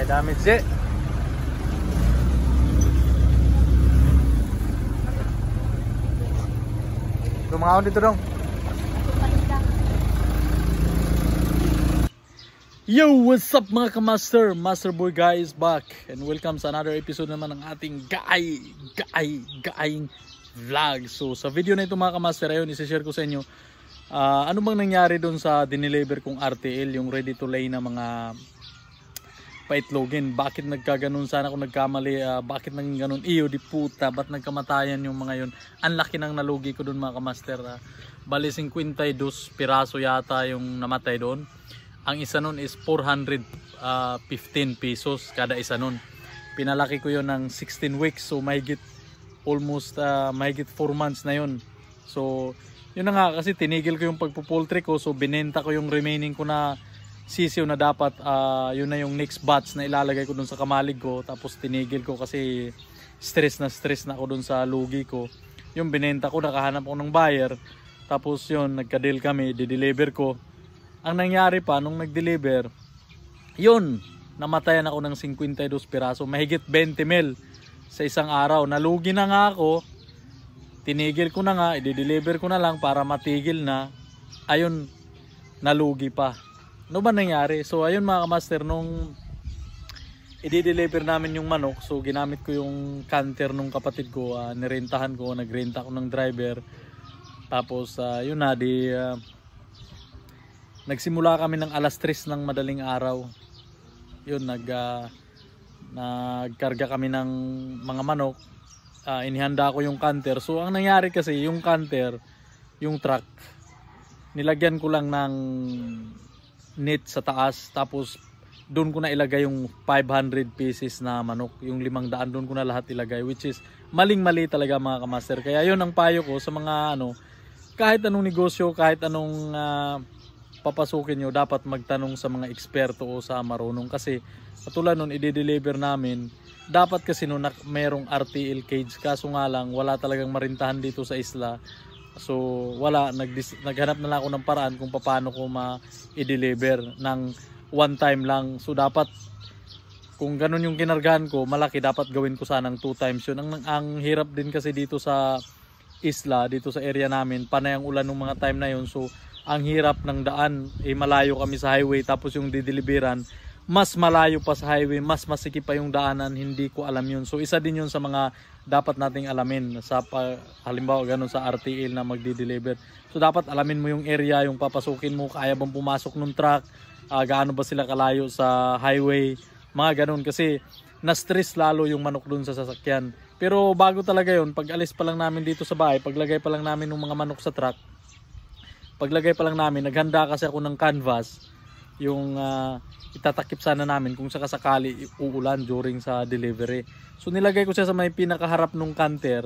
may damage eh Lumangaon dito dong Yo! What's up mga kamaster? Master Boy Guy is back and welcome sa another episode naman ng ating Guy, Guy, Guying Vlog So sa video na ito mga kamaster, ayun isa-share ko sa inyo uh, ano bang nangyari doon sa dinilever kong RTL yung ready to lay na mga paitlogin. Bakit nagkaganon? Sana kung nagkamali, uh, bakit naging ganun? Iyo, di puta, ba't nagkamatayan yung mga yun? Ang laki ng nalugi ko doon mga kamaster. Uh, bali 52 piraso yata yung namatay doon. Ang isa nun is 415 ah, pesos kada isa nun. Pinalaki ko yun ng 16 weeks so mahigit almost uh, mahigit 4 months na yun. So yun na nga kasi tinigil ko yung pagpupoultry ko so binenta ko yung remaining ko na sisiw na dapat uh, yun na yung next batch na ilalagay ko dun sa kamalig ko tapos tinigil ko kasi stress na stress na ako dun sa lugi ko yung binenta ko nakahanap ako ng buyer tapos yun nagka-deal kami di-deliver ko ang nangyari pa nung nag-deliver yun namatayan ako ng 52 piraso mahigit 20 mil sa isang araw nalugi na nga ako tinigil ko na nga i-deliver ko na lang para matigil na ayun nalugi pa ano ba nangyari? So ayun mga master nung i-deliver namin yung manok, so ginamit ko yung canter nung kapatid ko, uh, nirentahan ko, nagrenta ko ng driver. Tapos uh, yun na, di, uh, nagsimula kami ng alas 3 ng madaling araw. Yun, nag, uh, nagkarga kami ng mga manok. Uh, inihanda ko yung canter. So ang nangyari kasi, yung canter, yung truck, nilagyan ko lang ng net sa taas tapos doon ko na ilagay yung 500 pieces na manok yung 500 doon ko na lahat ilagay which is maling mali talaga mga kamaster kaya yun ang payo ko sa mga ano kahit anong negosyo kahit anong uh, papasukin nyo dapat magtanong sa mga eksperto o sa marunong kasi katulad nun i-deliver namin dapat kasi nun merong RTL cage kaso nga lang wala talagang marintahan dito sa isla So wala, nag naghanap na lang ako ng paraan kung paano ko ma-deliver ng one time lang. So dapat kung ganun yung kinargahan ko, malaki dapat gawin ko sanang two times yun. Ang, ang hirap din kasi dito sa isla, dito sa area namin, panay ang ulan ng mga time na yun. So ang hirap ng daan, eh malayo kami sa highway tapos yung dideliveran mas malayo pa sa highway, mas masikip pa yung daanan, hindi ko alam yun. So isa din yun sa mga dapat nating alamin sa halimbawa ganun sa RTL na magdi-deliver. So dapat alamin mo yung area, yung papasukin mo, kaya bang pumasok ng truck, uh, gaano ba sila kalayo sa highway, mga ganun kasi na-stress lalo yung manok dun sa sasakyan. Pero bago talaga yun, pag alis pa lang namin dito sa bahay, paglagay pa lang namin ng mga manok sa truck, paglagay pa lang namin, naghanda kasi ako ng canvas yung uh, itatakip sana namin kung sakasakali uulan during sa delivery. So nilagay ko siya sa may pinakaharap nung canter.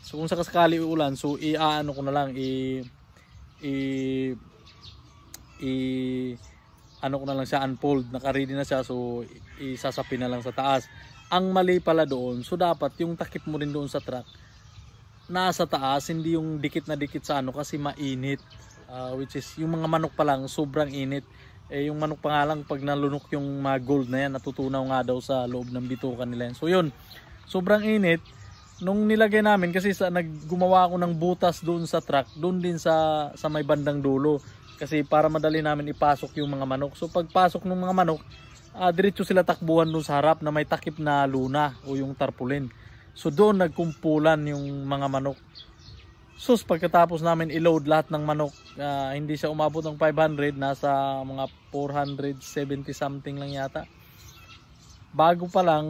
So kung sakasakali uulan, so iaano ko na lang i i i ano ko na lang siya unfold, naka na siya so isasapin na lang sa taas. Ang mali pala doon, so dapat yung takip mo rin doon sa truck nasa taas, hindi yung dikit na dikit sa ano kasi mainit. Uh, which is yung mga manok pa lang sobrang init eh yung manok pa nga lang pag nalunok yung mga gold na yan natutunaw nga daw sa loob ng bituka nila yan. So yun, sobrang init. Nung nilagay namin kasi sa, naggumawa ako ng butas doon sa truck, doon din sa, sa may bandang dulo. Kasi para madali namin ipasok yung mga manok. So pagpasok ng mga manok, uh, diretso sila takbuhan doon sa harap na may takip na luna o yung tarpulin. So doon nagkumpulan yung mga manok. Sus, pagkatapos namin i-load lahat ng manok, uh, hindi siya umabot ng 500, nasa mga 470 something lang yata. Bago pa lang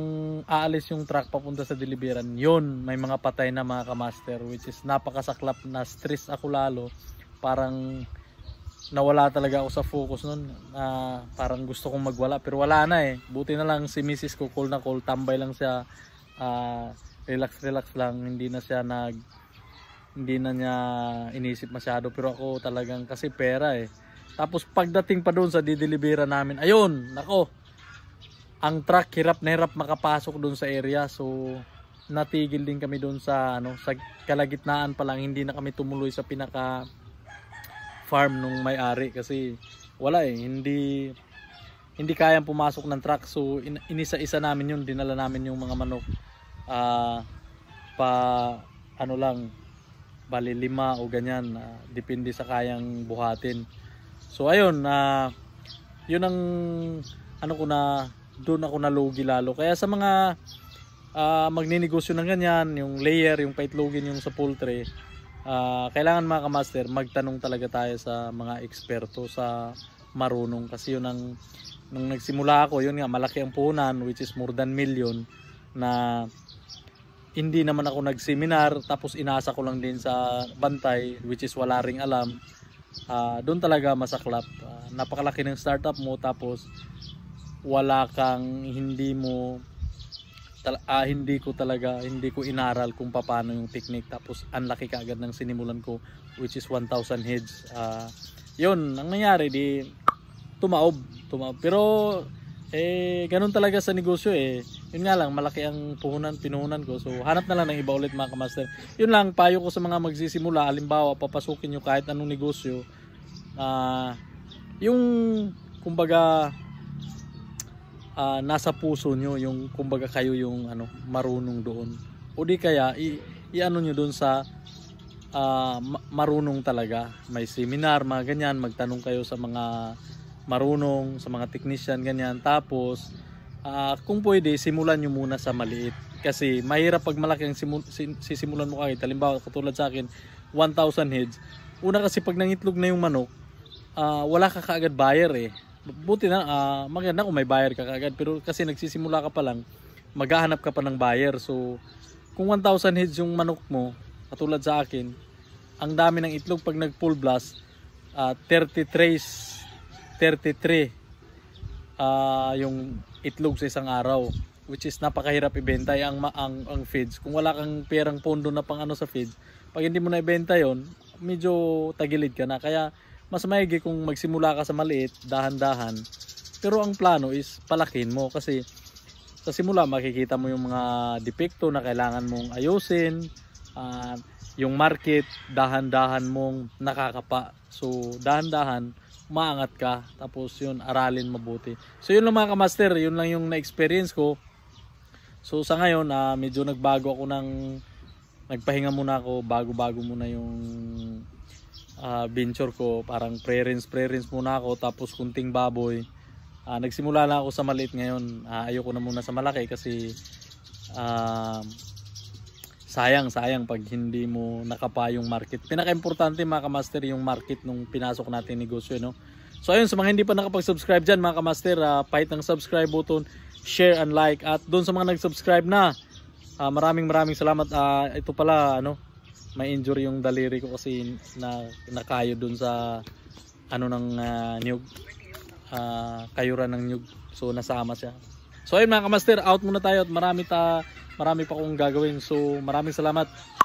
aalis yung truck papunta sa deliveran, yun, may mga patay na mga kamaster, which is napakasaklap na stress ako lalo. Parang nawala talaga ako sa focus nun. Uh, parang gusto kong magwala, pero wala na eh. Buti na lang si Mrs. ko call na call, tambay lang siya, uh, relax relax lang, hindi na siya nag hindi na niya inisip masyado pero ako talagang kasi pera eh tapos pagdating pa doon sa didelibera namin ayun nako ang truck hirap na hirap makapasok doon sa area so natigil din kami doon sa ano sa kalagitnaan pa lang hindi na kami tumuloy sa pinaka farm nung may-ari kasi wala eh hindi hindi kayang pumasok ng truck so inisa-isa namin yun dinala namin yung mga manok uh, pa ano lang bali lima o ganyan uh, depende sa kayang buhatin so ayun na uh, yun ang ano ko na doon ako nalugi lalo kaya sa mga uh, magninegosyo ng ganyan yung layer yung login yung sa poultry uh, kailangan mga kamaster magtanong talaga tayo sa mga eksperto sa marunong kasi yun ang nung nagsimula ako yun nga malaki ang puhunan which is more than million na hindi naman ako nag-seminar tapos inasa ko lang din sa bantay which is wala ring alam uh, doon talaga masaklap uh, napakalaki ng startup mo tapos wala kang hindi mo uh, hindi ko talaga hindi ko inaral kung paano yung technique tapos ang laki kaagad ng sinimulan ko which is 1000 heads uh, yun ang nangyari di tumaob tumaob pero eh, ganun talaga sa negosyo eh. Yun nga lang, malaki ang puhunan, pinuhunan ko. So, hanap na lang ng iba ulit mga kamaster. Yun lang, payo ko sa mga magsisimula. Alimbawa, papasukin nyo kahit anong negosyo. Uh, yung, kumbaga, uh, nasa puso nyo. Yung, kumbaga, kayo yung ano, marunong doon. O di kaya, i, i-ano nyo doon sa uh, marunong talaga. May seminar, mga ganyan. Magtanong kayo sa mga marunong, sa mga technician, ganyan. Tapos, uh, kung pwede, simulan nyo muna sa maliit. Kasi mahirap pag malaki ang simu- sisimulan mo kahit. Halimbawa, katulad sa akin, 1,000 heads. Una kasi pag nangitlog na yung manok, uh, wala ka kaagad buyer eh. Buti na, uh, maganda kung may buyer ka kaagad. Pero kasi nagsisimula ka pa lang, maghahanap ka pa ng buyer. So, kung 1,000 heads yung manok mo, katulad sa akin, ang dami ng itlog pag nag full blast, uh, 30 trays 33 uh, ah, yung itlog sa isang araw which is napakahirap ibenta eh, ang, ang, ang feeds. Kung wala kang perang pondo na pang ano sa feeds, pag hindi mo na ibenta yon medyo tagilid ka na. Kaya mas maigi kung magsimula ka sa maliit, dahan-dahan. Pero ang plano is palakin mo kasi sa simula makikita mo yung mga depekto na kailangan mong ayusin, uh, yung market, dahan-dahan mong nakakapa. So dahan-dahan, maangat ka tapos yun aralin mabuti so yun lang mga kamaster yun lang yung na-experience ko so sa ngayon uh, medyo nagbago ako ng nagpahinga muna ako bago bago muna yung uh, venture ko parang pre-rinse pre-rinse muna ako tapos kunting baboy uh, nagsimula na ako sa maliit ngayon uh, ayoko na muna sa malaki kasi uh, sayang sayang pag hindi mo nakapa yung market pinaka-importante mga kamaster yung market nung pinasok natin negosyo no so ayun sa mga hindi pa nakapag-subscribe dyan mga kamaster uh, pahit ng subscribe button share and like at doon sa mga nag-subscribe na uh, maraming maraming salamat uh, ito pala ano may injury yung daliri ko kasi na nakayo doon sa ano ng uh, nyug uh, kayuran ng nyug so nasama siya so ayun mga kamaster out muna tayo at marami ta marami pa akong gagawin so maraming salamat